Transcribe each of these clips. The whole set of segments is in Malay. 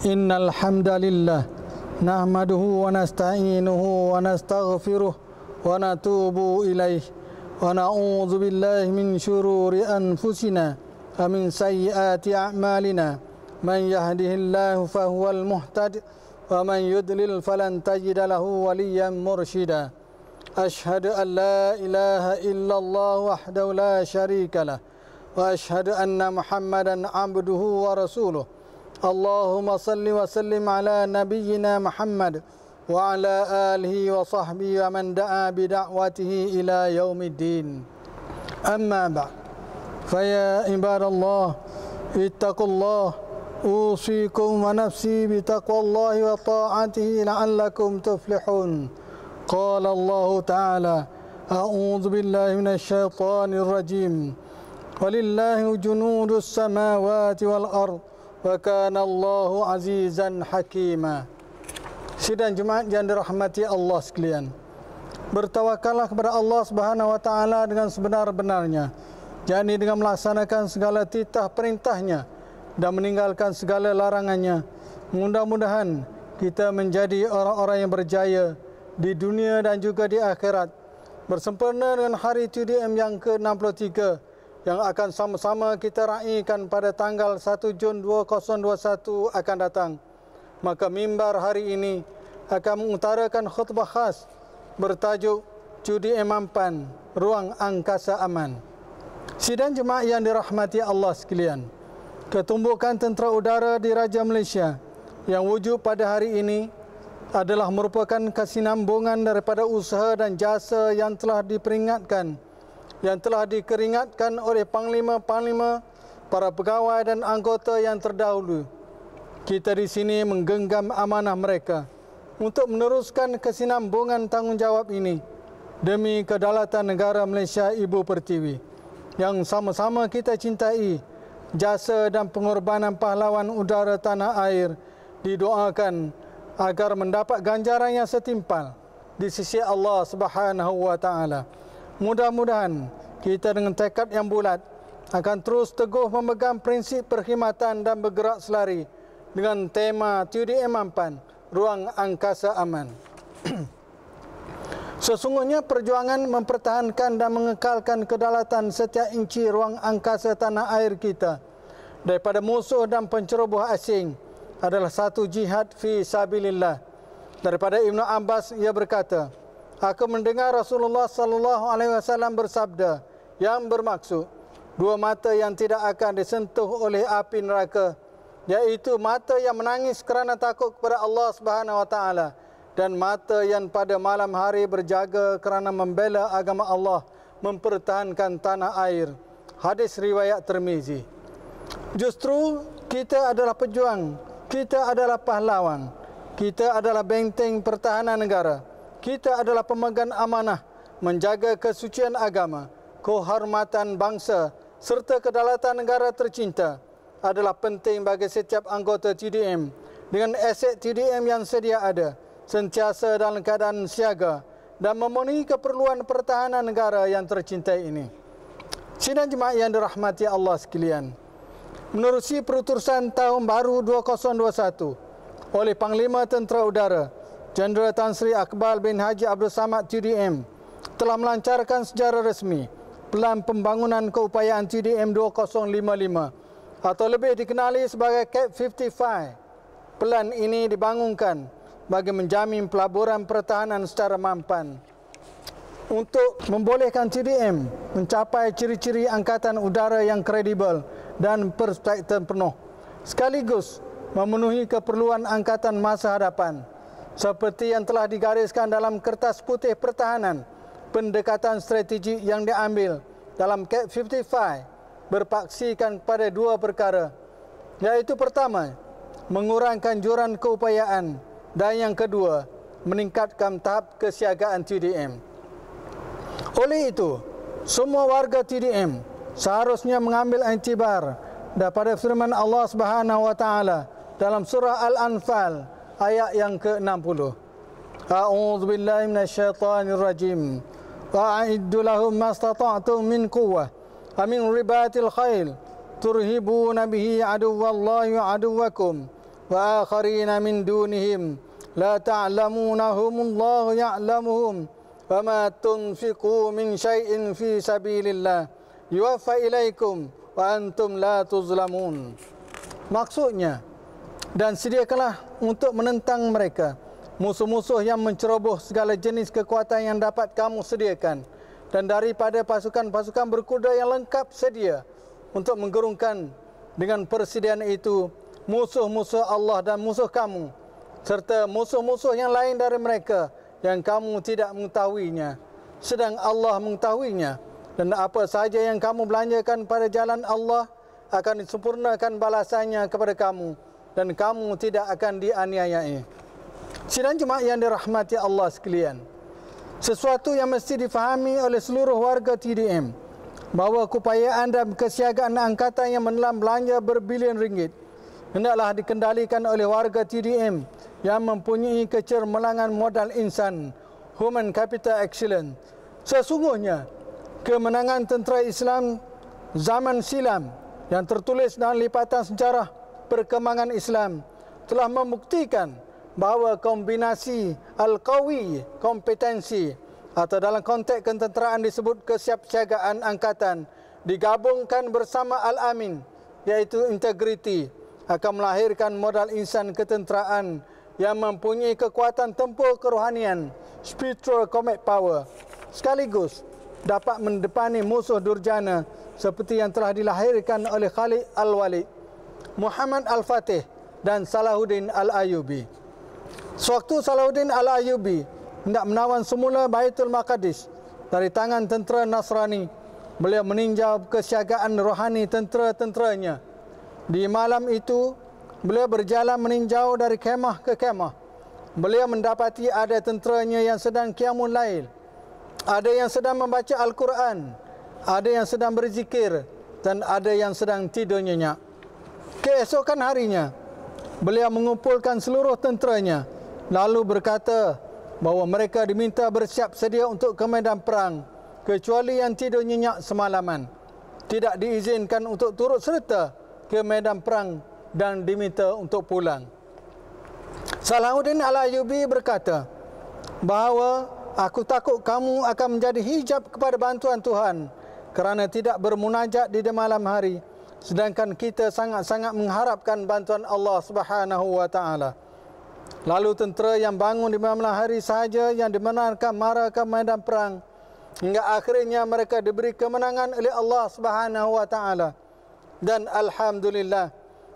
إن الحمد لله نحمده ونستعينه ونستغفره ونتوب إليه ونعوذ بالله من شرور أنفسنا ومن سيئات أعمالنا من يهده الله فهو المهتد ومن يدلل فلن تجد له وليا مرشدا أشهد أن لا إله إلا الله وحده لا شريك له وأشهد أن محمدا عبده ورسوله اللهم صل وسلم على نبينا محمد وعلى آله وصحبه ومن دعا بدعوته إلى يوم الدين أما بعد فيا عباد الله اتقوا الله أوصيكم ونفسي بتقوى الله وطاعته لعلكم تفلحون قال الله تعالى أعوذ بالله من الشيطان الرجيم ولله جنود السماوات والأرض wa kana Allahu azizan hakima. Sidang Jumat yang dirahmati Allah sekalian. Bertawakallah kepada Allah Subhanahu wa taala dengan sebenar-benarnya, yakni dengan melaksanakan segala titah perintahnya dan meninggalkan segala larangannya. Mudah-mudahan kita menjadi orang-orang yang berjaya di dunia dan juga di akhirat. Bersempena dengan hari TDM yang ke-63 yang akan sama-sama kita raihkan pada tanggal 1 Jun 2021 akan datang. Maka mimbar hari ini akan mengutarakan khutbah khas bertajuk Judi Emampan Ruang Angkasa Aman. Sidang jemaah yang dirahmati Allah sekalian, ketumbukan tentera udara di Raja Malaysia yang wujud pada hari ini adalah merupakan kesinambungan daripada usaha dan jasa yang telah diperingatkan yang telah dikeringatkan oleh panglima-panglima, para pegawai dan anggota yang terdahulu. Kita di sini menggenggam amanah mereka untuk meneruskan kesinambungan tanggungjawab ini demi kedaulatan negara Malaysia Ibu Pertiwi yang sama-sama kita cintai jasa dan pengorbanan pahlawan udara tanah air didoakan agar mendapat ganjaran yang setimpal di sisi Allah Subhanahu wa taala mudah-mudahan kita dengan tekad yang bulat akan terus teguh memegang prinsip perkhidmatan dan bergerak selari dengan tema TUDM Ampan, Ruang Angkasa Aman. Sesungguhnya perjuangan mempertahankan dan mengekalkan kedalatan setiap inci ruang angkasa tanah air kita daripada musuh dan penceroboh asing adalah satu jihad fi sabilillah. Daripada Ibnu Abbas ia berkata, Aku mendengar Rasulullah sallallahu alaihi wasallam bersabda yang bermaksud dua mata yang tidak akan disentuh oleh api neraka yaitu mata yang menangis kerana takut kepada Allah Subhanahu wa taala dan mata yang pada malam hari berjaga kerana membela agama Allah mempertahankan tanah air hadis riwayat Tirmizi justru kita adalah pejuang kita adalah pahlawan kita adalah benteng pertahanan negara kita adalah pemegang amanah menjaga kesucian agama, kehormatan bangsa serta kedaulatan negara tercinta adalah penting bagi setiap anggota TDM dengan aset TDM yang sedia ada sentiasa dalam keadaan siaga dan memenuhi keperluan pertahanan negara yang tercinta ini. Sidang jemaah yang dirahmati Allah sekalian. Menerusi perutusan tahun baru 2021 oleh Panglima Tentera Udara Jenderal Tan Sri Akbal bin Haji Abdul Samad TDM telah melancarkan secara resmi Pelan Pembangunan Keupayaan TDM 2055 atau lebih dikenali sebagai CAP 55. Pelan ini dibangunkan bagi menjamin pelaburan pertahanan secara mampan. Untuk membolehkan TDM mencapai ciri-ciri angkatan udara yang kredibel dan perspektif penuh, sekaligus memenuhi keperluan angkatan masa hadapan. Seperti yang telah digariskan dalam kertas putih pertahanan, pendekatan strategi yang diambil dalam CAP 55 berpaksikan pada dua perkara, iaitu pertama, mengurangkan juran keupayaan dan yang kedua, meningkatkan tahap kesiagaan TDM. Oleh itu, semua warga TDM seharusnya mengambil antibar daripada firman Allah Subhanahu wa taala dalam surah Al-Anfal ayat yang ke-60. A'udzu billahi minasyaitonir rajim. Wa'iddu lahum mastata'tum min quwwah. Amin ribatil khail turhibuna bihi aduwallahi wa aduwakum wa akharina min dunihim la ta'lamunahum Allah ya'lamuhum wa ma tunfiqu min shay'in fi sabilillah yuwaffa ilaikum wa antum la tuzlamun maksudnya dan sediakanlah untuk menentang mereka musuh-musuh yang menceroboh segala jenis kekuatan yang dapat kamu sediakan dan daripada pasukan-pasukan berkuda yang lengkap sedia untuk menggerungkan dengan persediaan itu musuh-musuh Allah dan musuh kamu serta musuh-musuh yang lain dari mereka yang kamu tidak mengetahuinya sedang Allah mengetahuinya dan apa sahaja yang kamu belanjakan pada jalan Allah akan disempurnakan balasannya kepada kamu dan kamu tidak akan dianiayai. Sidang jemaah yang dirahmati Allah sekalian. Sesuatu yang mesti difahami oleh seluruh warga TDM bahawa keupayaan dan kesiagaan angkatan yang menelan belanja berbilion ringgit hendaklah dikendalikan oleh warga TDM yang mempunyai kecermelangan modal insan human capital excellence sesungguhnya kemenangan tentera Islam zaman silam yang tertulis dalam lipatan sejarah perkembangan Islam telah membuktikan bahawa kombinasi al-qawi kompetensi atau dalam konteks ketenteraan disebut kesiapsiagaan angkatan digabungkan bersama al-amin iaitu integriti akan melahirkan modal insan ketenteraan yang mempunyai kekuatan tempur kerohanian spiritual combat power sekaligus dapat mendepani musuh durjana seperti yang telah dilahirkan oleh Khalid Al-Walid. Muhammad Al-Fatih dan Salahuddin Al-Ayubi. Sewaktu Salahuddin Al-Ayubi hendak menawan semula Baitul Maqadis dari tangan tentera Nasrani, beliau meninjau kesiagaan rohani tentera-tenteranya. Di malam itu, beliau berjalan meninjau dari kemah ke kemah. Beliau mendapati ada tenteranya yang sedang kiamun lail. Ada yang sedang membaca Al-Quran. Ada yang sedang berzikir. Dan ada yang sedang tidur nyenyak. Keesokan harinya, beliau mengumpulkan seluruh tenteranya lalu berkata bahawa mereka diminta bersiap sedia untuk ke medan perang kecuali yang tidur nyenyak semalaman. Tidak diizinkan untuk turut serta ke medan perang dan diminta untuk pulang. Salahuddin Al-Ayubi berkata bahawa aku takut kamu akan menjadi hijab kepada bantuan Tuhan kerana tidak bermunajat di malam hari sedangkan kita sangat-sangat mengharapkan bantuan Allah Subhanahu wa taala. Lalu tentera yang bangun di malam hari sahaja yang dimenangkan mara medan perang hingga akhirnya mereka diberi kemenangan oleh Allah Subhanahu wa taala. Dan alhamdulillah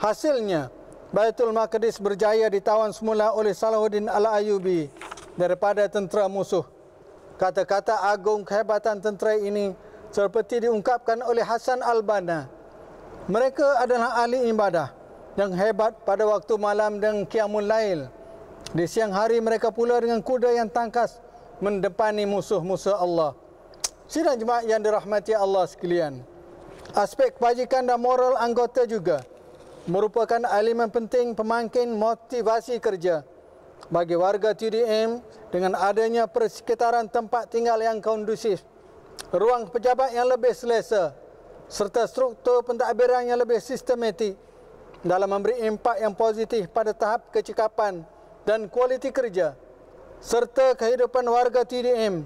hasilnya Baitul Maqdis berjaya ditawan semula oleh Salahuddin Al-Ayyubi daripada tentera musuh. Kata-kata agung kehebatan tentera ini seperti diungkapkan oleh Hasan Al-Banna mereka adalah ahli ibadah yang hebat pada waktu malam dan kiamul lail. Di siang hari mereka pula dengan kuda yang tangkas mendepani musuh-musuh Allah. Sidang jemaah yang dirahmati Allah sekalian. Aspek kebajikan dan moral anggota juga merupakan elemen penting pemangkin motivasi kerja bagi warga TDM dengan adanya persekitaran tempat tinggal yang kondusif, ruang pejabat yang lebih selesa serta struktur pentadbiran yang lebih sistematik dalam memberi impak yang positif pada tahap kecekapan dan kualiti kerja serta kehidupan warga TDM.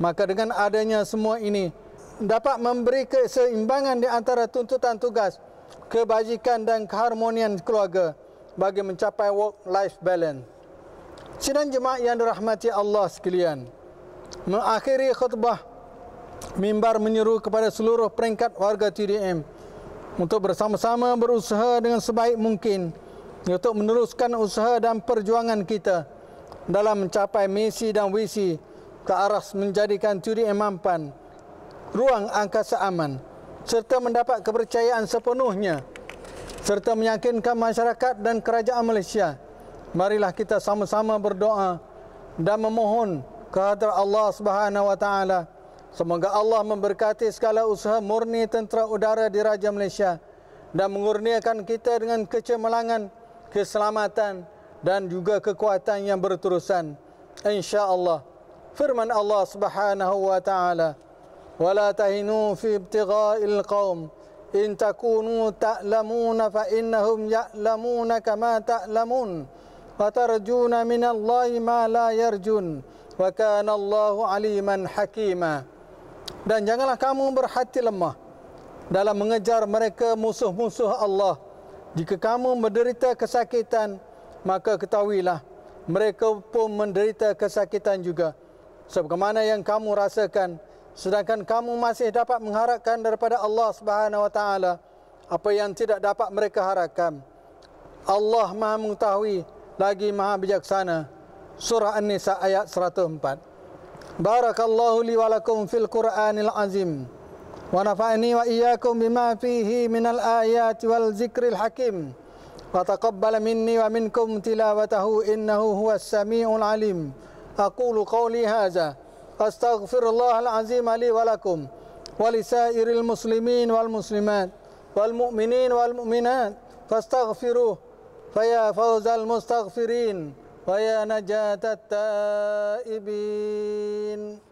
Maka dengan adanya semua ini dapat memberi keseimbangan di antara tuntutan tugas, kebajikan dan keharmonian keluarga bagi mencapai work life balance. Sidang jemaah yang dirahmati Allah sekalian. Mengakhiri khutbah mimbar menyeru kepada seluruh peringkat warga TDM untuk bersama-sama berusaha dengan sebaik mungkin untuk meneruskan usaha dan perjuangan kita dalam mencapai misi dan visi ke arah menjadikan TDM mampan ruang angkasa aman serta mendapat kepercayaan sepenuhnya serta meyakinkan masyarakat dan kerajaan Malaysia marilah kita sama-sama berdoa dan memohon kehadiran Allah Subhanahu wa taala Semoga Allah memberkati segala usaha murni tentera udara di Raja Malaysia dan mengurniakan kita dengan kecemerlangan, keselamatan dan juga kekuatan yang berterusan. Allah. Firman Allah subhanahu wa ta'ala. وَلَا تَهِنُوا فِي ابْتِغَاءِ الْقَوْمِ إِن تَكُونُوا تَعْلَمُونَ فَإِنَّهُمْ يَعْلَمُونَ كَمَا تَعْلَمُونَ وَتَرْجُونَ مِنَ اللَّهِ مَا لَا يَرْجُونَ وَكَانَ اللَّهُ Aliman حَكِيمًا dan janganlah kamu berhati lemah dalam mengejar mereka musuh-musuh Allah. Jika kamu menderita kesakitan, maka ketahuilah mereka pun menderita kesakitan juga. Sebagaimana yang kamu rasakan, sedangkan kamu masih dapat mengharapkan daripada Allah Subhanahu Wa Taala apa yang tidak dapat mereka harapkan. Allah Maha Mengetahui lagi Maha Bijaksana. Surah An-Nisa ayat 104. بارك الله لي ولكم في القرآن العظيم ونفعني وإياكم بما فيه من الآيات والذكر الحكيم وتقبل مني ومنكم تلاوته إنه هو السميع العليم أقول قولي هذا أستغفر الله العظيم لي ولكم ولسائر المسلمين والمسلمات والمؤمنين والمؤمنات فاستغفروه فيا فوز المستغفرين ويا نجاة التائبين